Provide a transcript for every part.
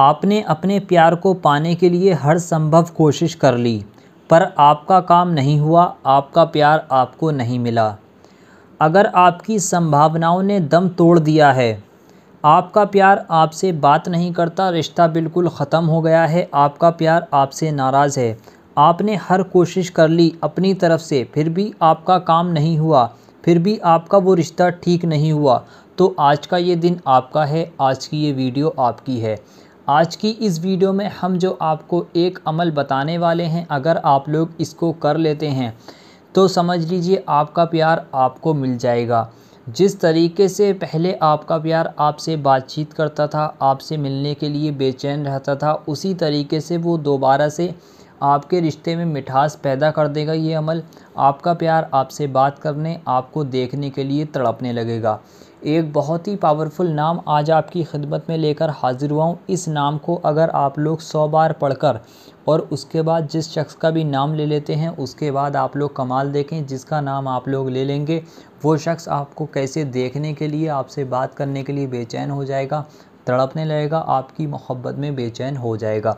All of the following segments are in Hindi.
आपने अपने प्यार को पाने के लिए हर संभव कोशिश कर ली पर आपका काम नहीं हुआ आपका प्यार आपको नहीं मिला अगर आपकी संभावनाओं ने दम तोड़ दिया है आपका प्यार आपसे बात नहीं करता रिश्ता बिल्कुल ख़त्म हो गया है आपका प्यार आपसे नाराज़ है आपने हर कोशिश कर ली अपनी तरफ से फिर भी आपका काम नहीं हुआ फिर भी आपका वो रिश्ता ठीक नहीं हुआ तो आज का ये दिन आपका है आज की ये वीडियो आपकी है आज की इस वीडियो में हम जो आपको एक अमल बताने वाले हैं अगर आप लोग इसको कर लेते हैं तो समझ लीजिए आपका प्यार आपको मिल जाएगा जिस तरीके से पहले आपका प्यार आपसे बातचीत करता था आपसे मिलने के लिए बेचैन रहता था उसी तरीके से वो दोबारा से आपके रिश्ते में मिठास पैदा कर देगा ये अमल आपका प्यार आपसे बात करने आपको देखने के लिए तड़पने लगेगा एक बहुत ही पावरफुल नाम आज आपकी खिदमत में लेकर हाज़िर हुआ हूँ इस नाम को अगर आप लोग सौ बार पढ़कर और उसके बाद जिस शख्स का भी नाम ले लेते हैं उसके बाद आप लोग कमाल देखें जिसका नाम आप लोग ले लेंगे वो शख्स आपको कैसे देखने के लिए आपसे बात करने के लिए बेचैन हो जाएगा तड़पने लगेगा आपकी मोहब्बत में बेचैन हो जाएगा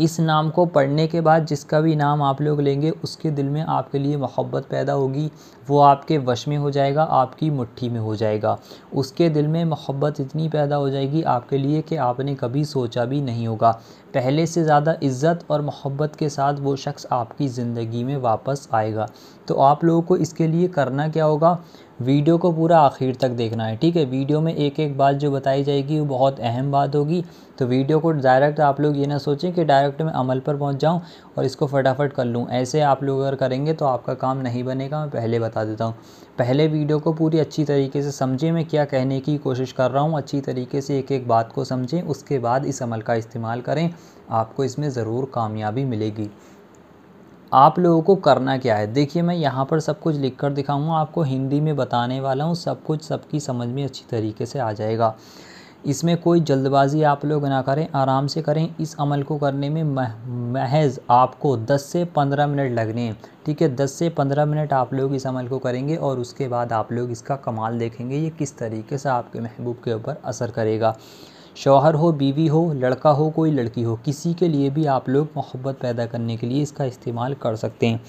इस नाम को पढ़ने के बाद जिसका भी नाम आप लोग लेंगे उसके दिल में आपके लिए मोहब्बत पैदा होगी वो आपके वश में हो जाएगा आपकी मुट्ठी में हो जाएगा उसके दिल में मोहब्बत इतनी पैदा हो जाएगी आपके लिए कि आपने कभी सोचा भी नहीं होगा पहले से ज़्यादा इज़्ज़त और मोहब्बत के साथ वो शख्स आपकी ज़िंदगी में वापस आएगा तो आप लोगों को इसके लिए करना क्या होगा वीडियो को पूरा आखिर तक देखना है ठीक है वीडियो में एक एक बात जो बताई जाएगी वो बहुत अहम बात होगी तो वीडियो को डायरेक्ट आप लोग ये ना सोचें कि डायरेक्ट मैं अमल पर पहुंच जाऊं और इसको फटाफट कर लूं ऐसे आप लोग अगर करेंगे तो आपका काम नहीं बनेगा मैं पहले बता देता हूं पहले वीडियो को पूरी अच्छी तरीके से समझें मैं क्या कहने की कोशिश कर रहा हूँ अच्छी तरीके से एक एक बात को समझें उसके बाद इस अमल का इस्तेमाल करें आपको इसमें ज़रूर कामयाबी मिलेगी आप लोगों को करना क्या है देखिए मैं यहाँ पर सब कुछ लिख कर दिखाऊँगा आपको हिंदी में बताने वाला हूँ सब कुछ सबकी समझ में अच्छी तरीके से आ जाएगा इसमें कोई जल्दबाजी आप लोग ना करें आराम से करें इस अमल को करने में महज आपको 10 से 15 मिनट लगने ठीक है 10 से 15 मिनट आप लोग इस अमल को करेंगे और उसके बाद आप लोग इसका कमाल देखेंगे ये किस तरीके से आपके महबूब के ऊपर असर करेगा शौहर हो बीवी हो लड़का हो कोई लड़की हो किसी के लिए भी आप लोग मोहब्बत पैदा करने के लिए इसका इस्तेमाल कर सकते हैं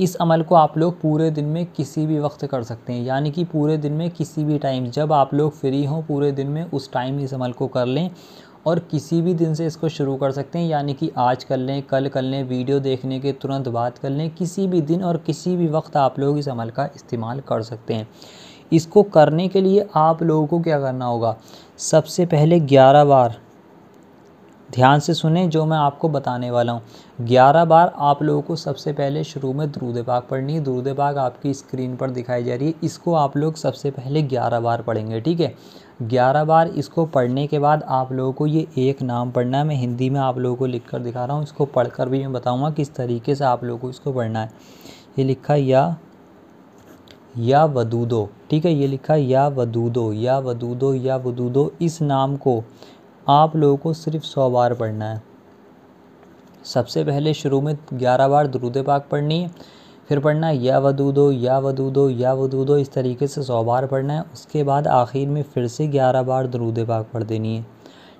इस अमल को आप लोग पूरे दिन में किसी भी वक्त कर सकते हैं यानी कि पूरे दिन में किसी भी टाइम जब आप लोग फ्री हों पूरे दिन में उस टाइम इस अमल को कर लें और किसी भी दिन से इसको शुरू कर सकते हैं यानी कि आज कर लें कल कर लें वीडियो देखने के तुरंत बाद कर लें किसी भी दिन और किसी भी वक्त आप लोग इस अमल का इस्तेमाल कर सकते हैं इसको करने के लिए आप लोगों को क्या करना होगा सबसे पहले ग्यारह बार ध्यान से सुने जो मैं आपको बताने वाला हूँ ग्यारह बार आप लोगों को सबसे पहले शुरू में द्रूद पाक पढ़नी है द्रूद पाक आपकी स्क्रीन पर दिखाई जा रही है इसको आप लोग सबसे पहले ग्यारह बार पढ़ेंगे ठीक है ग्यारह बार इसको पढ़ने के बाद आप लोगों को ये एक नाम पढ़ना है मैं हिंदी में आप लोगों को लिख कर दिखा रहा हूँ इसको पढ़ कर भी मैं बताऊँगा किस तरीके से आप लोगों को इसको पढ़ना है ये लिखा या या वदूदो ठीक है ये लिखा या वदूदो या वदूदो या वदूदो इस नाम को आप लोगों को सिर्फ सौ बार पढ़ना है सबसे पहले शुरू में ग्यारह बार दरूद पाक पढ़नी है फिर पढ़ना है या वदूदो या वदूदो या वदूदो इस तरीके से सौ बार पढ़ना है उसके बाद आखिर में फिर से ग्यारह बार दरूद पाक पढ़ देनी है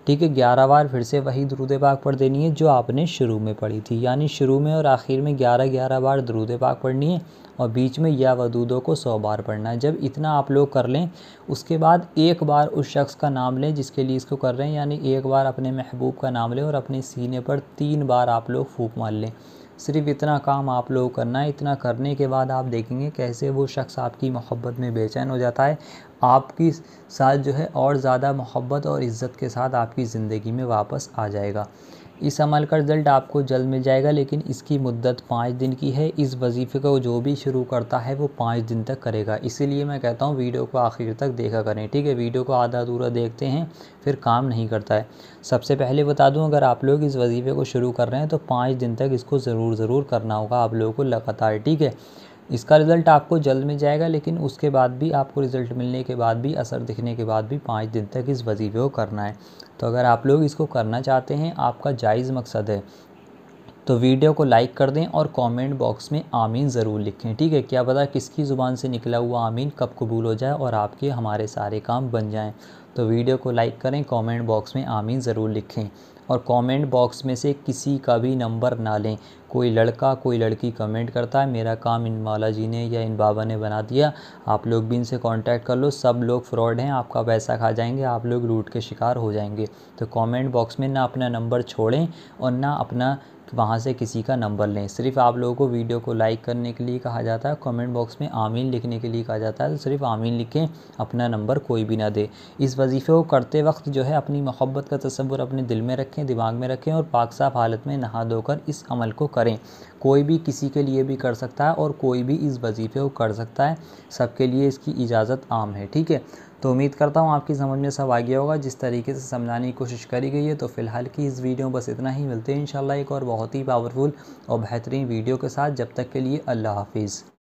ठीक है ग्यारह बार फिर से वही दरूद पाक पढ़ देनी है जो आपने शुरू में पढ़ी थी यानी शुरू में और आखिर में ग्यारह ग्यारह बार दरूद पाक पढ़नी है और बीच में या वदूदों को सौ बार पढ़ना है जब इतना आप लोग कर लें उसके बाद एक बार उस शख्स का नाम लें जिसके लिए इसको कर रहे हैं यानी एक बार अपने महबूब का नाम लें और अपने सीने पर तीन बार आप लोग फूक मार लें सिर्फ इतना काम आप लोग करना है इतना करने के बाद आप देखेंगे कैसे वो शख्स आपकी मोहब्बत में बेचैन हो जाता है आपकी साथ जो है और ज़्यादा मोहब्बत और इज़्ज़त के साथ आपकी ज़िंदगी में वापस आ जाएगा इस अमल का रिज़ल्ट आपको जल्द मिल जाएगा लेकिन इसकी मुद्दत पाँच दिन की है इस वजीफ़े को जो भी शुरू करता है वो पाँच दिन तक करेगा इसीलिए मैं कहता हूँ वीडियो को आखिर तक देखा करें ठीक है वीडियो को आधा अधूरा देखते हैं फिर काम नहीं करता है सबसे पहले बता दूँ अगर आप लोग इस वजीफ़े को शुरू कर रहे हैं तो पाँच दिन तक इसको ज़रूर ज़रूर करना होगा आप लोगों को लगातार ठीक है इसका रिज़ल्ट आपको जल्द मिल जाएगा लेकिन उसके बाद भी आपको रिज़ल्ट मिलने के बाद भी असर दिखने के बाद भी पाँच दिन तक इस वजीफे को करना है तो अगर आप लोग इसको करना चाहते हैं आपका जायज़ मकसद है तो वीडियो को लाइक कर दें और कमेंट बॉक्स में आमीन ज़रूर लिखें ठीक है क्या पता किसकी ज़ुबान से निकला हुआ आमीन कब कबूल हो जाए और आपके हमारे सारे काम बन जाएं तो वीडियो को लाइक करें कमेंट बॉक्स में आमीन ज़रूर लिखें और कमेंट बॉक्स में से किसी का भी नंबर ना लें कोई लड़का कोई लड़की कमेंट करता है मेरा काम इन मौला जी ने या इन बाबा ने बना दिया आप लोग भी इनसे कांटेक्ट कर लो सब लोग फ्रॉड हैं आपका पैसा खा जाएंगे आप लोग लूट के शिकार हो जाएंगे तो कमेंट बॉक्स में ना अपना नंबर छोड़ें और ना अपना वहाँ से किसी का नंबर लें सिर्फ आप लोगों को वीडियो को लाइक करने के लिए कहा जाता है कमेंट बॉक्स में आमीन लिखने के लिए कहा जाता है तो सिर्फ आमीन लिखें अपना नंबर कोई भी ना दे इस वजीफ़े को करते वक्त जो है अपनी मोहब्बत का तस्वुर अपने दिल में रखें दिमाग में रखें और पाक साफ हालत में नहा धोकर इस अमल को करें कोई भी किसी के लिए भी कर सकता है और कोई भी इस वजीफ़े को कर सकता है सबके लिए इसकी इजाज़त आम है ठीक है तो उम्मीद करता हूँ आपकी समझ में सब आ गया होगा जिस तरीके से समझाने की कोशिश करी गई है तो फ़िलहाल की इस वीडियो में बस इतना ही मिलते हैं इंशाल्लाह एक और बहुत ही पावरफुल और बेहतरीन वीडियो के साथ जब तक के लिए अल्लाह हाफिज़